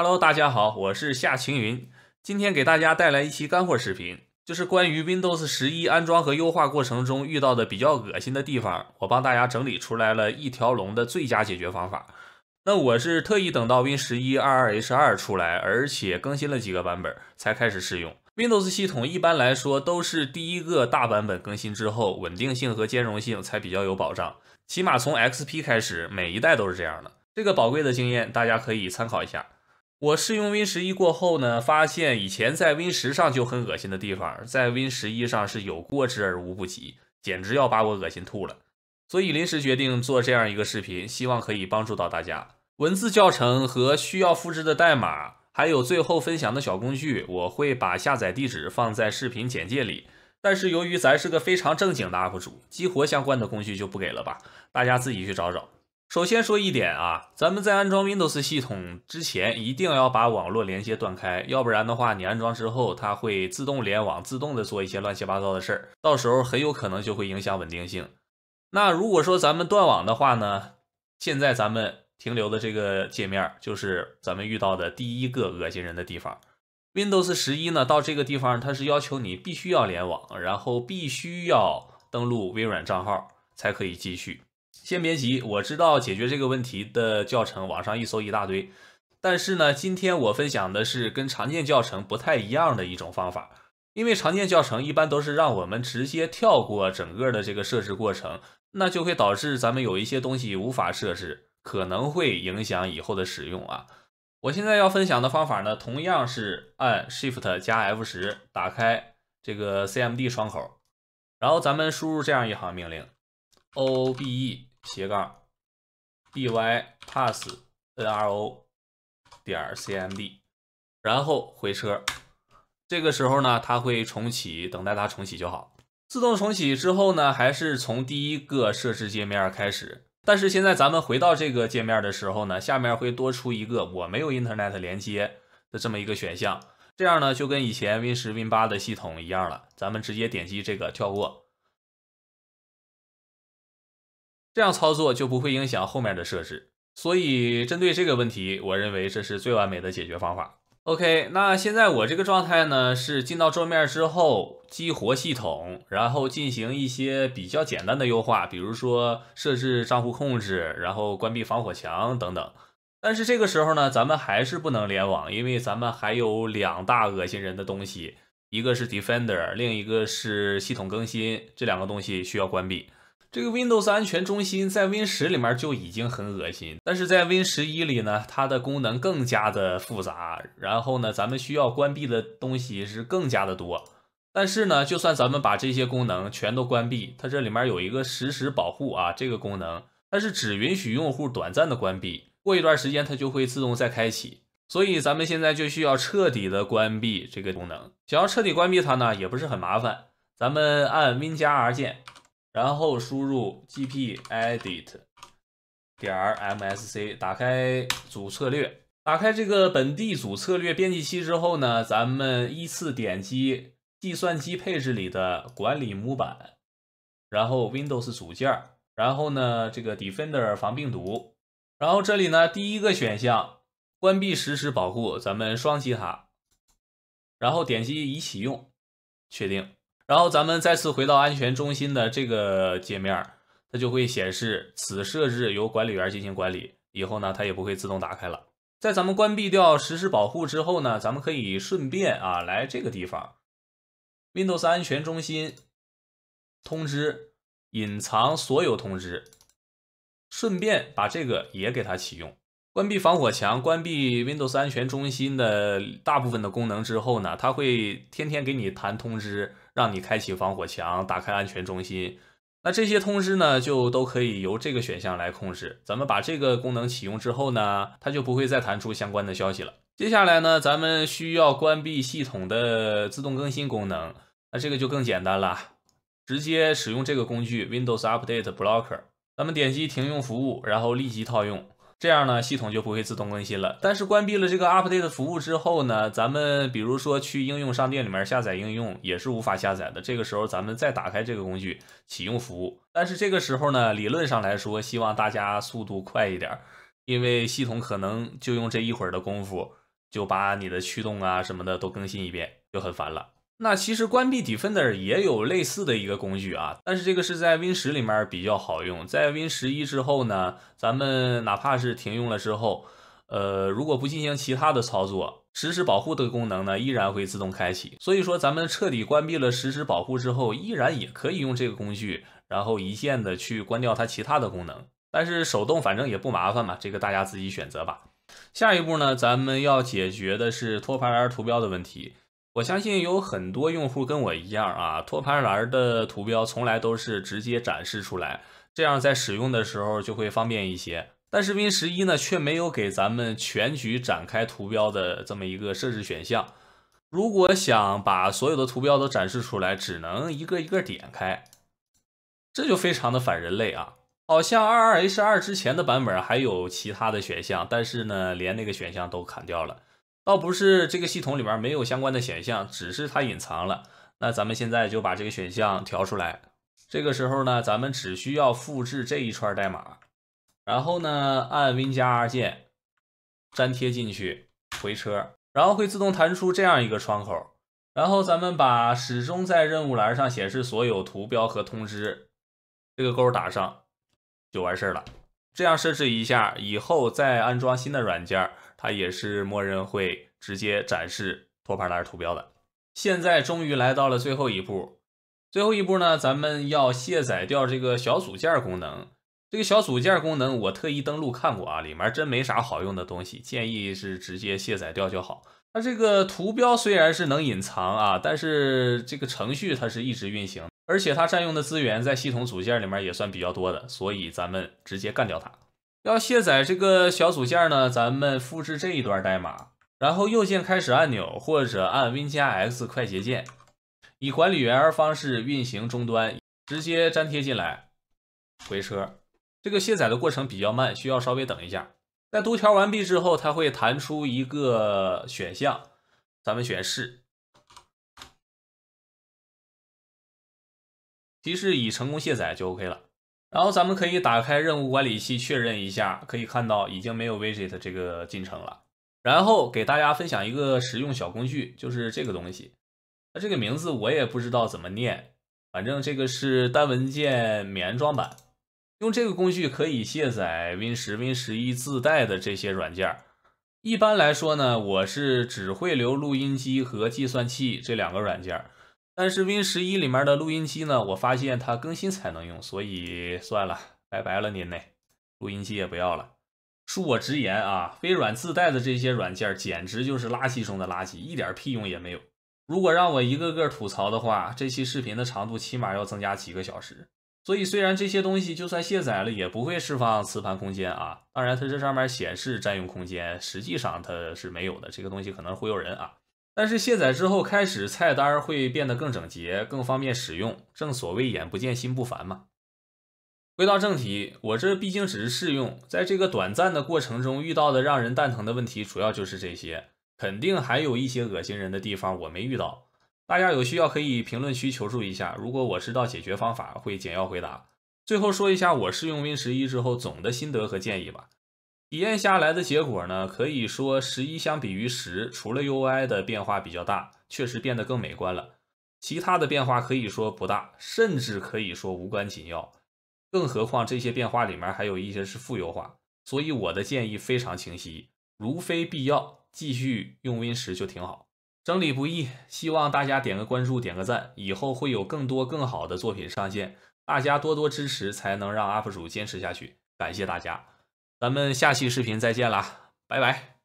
Hello，大家好，我是夏晴云，今天给大家带来一期干货视频，就是关于 Windows 十一安装和优化过程中遇到的比较恶心的地方，我帮大家整理出来了一条龙的最佳解决方法。那我是特意等到 Win 十一二二 H 二出来，而且更新了几个版本才开始试用 Windows 系统。一般来说，都是第一个大版本更新之后，稳定性和兼容性才比较有保障，起码从 XP 开始，每一代都是这样的。这个宝贵的经验，大家可以参考一下。我试用 Win 十一过后呢，发现以前在 Win 十上就很恶心的地方，在 Win 十一上是有过之而无不及，简直要把我恶心吐了。所以临时决定做这样一个视频，希望可以帮助到大家。文字教程和需要复制的代码，还有最后分享的小工具，我会把下载地址放在视频简介里。但是由于咱是个非常正经的 UP 主，激活相关的工具就不给了吧，大家自己去找找。首先说一点啊，咱们在安装 Windows 系统之前，一定要把网络连接断开，要不然的话，你安装之后它会自动联网，自动的做一些乱七八糟的事儿，到时候很有可能就会影响稳定性。那如果说咱们断网的话呢，现在咱们停留的这个界面就是咱们遇到的第一个恶心人的地方。Windows 十一呢，到这个地方它是要求你必须要联网，然后必须要登录微软账号才可以继续。先别急，我知道解决这个问题的教程网上一搜一大堆，但是呢，今天我分享的是跟常见教程不太一样的一种方法，因为常见教程一般都是让我们直接跳过整个的这个设置过程，那就会导致咱们有一些东西无法设置，可能会影响以后的使用啊。我现在要分享的方法呢，同样是按 Shift 加 F 十打开这个 CMD 窗口，然后咱们输入这样一行命令：OBE。斜杠 bypass nro 点 cmd，然后回车。这个时候呢，它会重启，等待它重启就好。自动重启之后呢，还是从第一个设置界面开始。但是现在咱们回到这个界面的时候呢，下面会多出一个我没有 internet 连接的这么一个选项。这样呢，就跟以前 Win10、Win8 的系统一样了。咱们直接点击这个跳过。这样操作就不会影响后面的设置，所以针对这个问题，我认为这是最完美的解决方法。OK，那现在我这个状态呢，是进到桌面之后激活系统，然后进行一些比较简单的优化，比如说设置账户控制，然后关闭防火墙等等。但是这个时候呢，咱们还是不能联网，因为咱们还有两大恶心人的东西，一个是 Defender，另一个是系统更新，这两个东西需要关闭。这个 Windows 安全中心在 Win10 里面就已经很恶心，但是在 Win11 里呢，它的功能更加的复杂，然后呢，咱们需要关闭的东西是更加的多。但是呢，就算咱们把这些功能全都关闭，它这里面有一个实时保护啊，这个功能，它是只允许用户短暂的关闭，过一段时间它就会自动再开启。所以咱们现在就需要彻底的关闭这个功能。想要彻底关闭它呢，也不是很麻烦，咱们按 Win 加 R 键。然后输入 gpedit. 点 msc，打开组策略。打开这个本地组策略编辑器之后呢，咱们依次点击计算机配置里的管理模板，然后 Windows 组件，然后呢这个 Defender 防病毒，然后这里呢第一个选项关闭实时保护，咱们双击它，然后点击已启用，确定。然后咱们再次回到安全中心的这个界面，它就会显示此设置由管理员进行管理。以后呢，它也不会自动打开了。在咱们关闭掉实时保护之后呢，咱们可以顺便啊来这个地方，Windows 安全中心通知隐藏所有通知，顺便把这个也给它启用。关闭防火墙，关闭 Windows 安全中心的大部分的功能之后呢，它会天天给你弹通知。让你开启防火墙，打开安全中心，那这些通知呢，就都可以由这个选项来控制。咱们把这个功能启用之后呢，它就不会再弹出相关的消息了。接下来呢，咱们需要关闭系统的自动更新功能，那这个就更简单了，直接使用这个工具 Windows Update Blocker，咱们点击停用服务，然后立即套用。这样呢，系统就不会自动更新了。但是关闭了这个 Update 服务之后呢，咱们比如说去应用商店里面下载应用也是无法下载的。这个时候咱们再打开这个工具，启用服务。但是这个时候呢，理论上来说，希望大家速度快一点，因为系统可能就用这一会儿的功夫就把你的驱动啊什么的都更新一遍，就很烦了。那其实关闭 Defender 也有类似的一个工具啊，但是这个是在 Win10 里面比较好用，在 Win11 之后呢，咱们哪怕是停用了之后，呃，如果不进行其他的操作，实时保护的功能呢，依然会自动开启。所以说，咱们彻底关闭了实时保护之后，依然也可以用这个工具，然后一键的去关掉它其他的功能。但是手动反正也不麻烦嘛，这个大家自己选择吧。下一步呢，咱们要解决的是托盘图标的问题。我相信有很多用户跟我一样啊，托盘栏的图标从来都是直接展示出来，这样在使用的时候就会方便一些。但是 Win11 呢，却没有给咱们全局展开图标的这么一个设置选项。如果想把所有的图标都展示出来，只能一个一个点开，这就非常的反人类啊！好像 22H2 之前的版本还有其他的选项，但是呢，连那个选项都砍掉了。倒不是这个系统里边没有相关的选项，只是它隐藏了。那咱们现在就把这个选项调出来。这个时候呢，咱们只需要复制这一串代码，然后呢按 Win 加 R 键粘贴进去，回车，然后会自动弹出这样一个窗口。然后咱们把“始终在任务栏上显示所有图标和通知”这个勾打上，就完事了。这样设置一下以后，再安装新的软件，它也是默认会直接展示托盘栏图标的。现在终于来到了最后一步，最后一步呢，咱们要卸载掉这个小组件功能。这个小组件功能，我特意登录看过啊，里面真没啥好用的东西，建议是直接卸载掉就好。它这个图标虽然是能隐藏啊，但是这个程序它是一直运行。而且它占用的资源在系统组件里面也算比较多的，所以咱们直接干掉它。要卸载这个小组件呢，咱们复制这一段代码，然后右键开始按钮或者按 Win 加 X 快捷键，以管理员方式运行终端，直接粘贴进来，回车。这个卸载的过程比较慢，需要稍微等一下。在读条完毕之后，它会弹出一个选项，咱们选是。提示已成功卸载就 OK 了，然后咱们可以打开任务管理器确认一下，可以看到已经没有 Visit 这个进程了。然后给大家分享一个实用小工具，就是这个东西。那这个名字我也不知道怎么念，反正这个是单文件免安装版。用这个工具可以卸载 Win 十、Win 十一自带的这些软件。一般来说呢，我是只会留录音机和计算器这两个软件。但是 Win 十一里面的录音机呢？我发现它更新才能用，所以算了，拜拜了您嘞，录音机也不要了。恕我直言啊，微软自带的这些软件简直就是垃圾中的垃圾，一点屁用也没有。如果让我一个个吐槽的话，这期视频的长度起码要增加几个小时。所以虽然这些东西就算卸载了，也不会释放磁盘空间啊。当然它这上面显示占用空间，实际上它是没有的。这个东西可能忽悠人啊。但是卸载之后，开始菜单会变得更整洁、更方便使用。正所谓眼不见心不烦嘛。回到正题，我这毕竟只是试用，在这个短暂的过程中遇到的让人蛋疼的问题主要就是这些，肯定还有一些恶心人的地方我没遇到。大家有需要可以评论区求助一下，如果我知道解决方法会简要回答。最后说一下我试用 Win 十一之后总的心得和建议吧。体验下来的结果呢，可以说十一相比于十，除了 UI 的变化比较大，确实变得更美观了，其他的变化可以说不大，甚至可以说无关紧要。更何况这些变化里面还有一些是负优化，所以我的建议非常清晰，如非必要，继续用 Win 十就挺好。整理不易，希望大家点个关注，点个赞，以后会有更多更好的作品上线，大家多多支持，才能让阿 p 主坚持下去。感谢大家。咱们下期视频再见啦，拜拜。